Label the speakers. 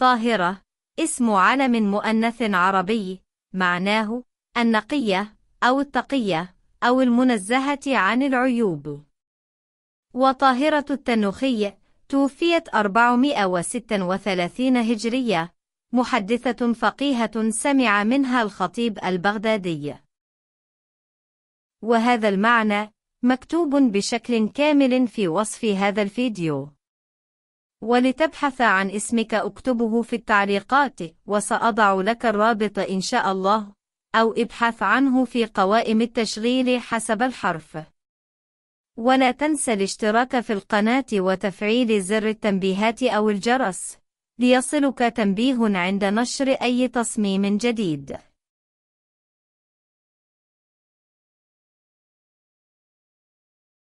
Speaker 1: ظاهرة اسم علم
Speaker 2: مؤنث عربي معناه النقية أو التقية أو المنزهة عن العيوب وطاهرة التنوخي توفيت 436 هجرية محدثة فقيهة سمع منها الخطيب البغدادي وهذا المعنى مكتوب بشكل كامل في وصف هذا الفيديو ولتبحث عن اسمك اكتبه في التعليقات وسأضع لك الرابط إن شاء الله أو ابحث عنه في قوائم التشغيل حسب الحرف ولا تنسى الاشتراك في القناة وتفعيل زر التنبيهات أو الجرس ليصلك تنبيه عند نشر أي
Speaker 1: تصميم جديد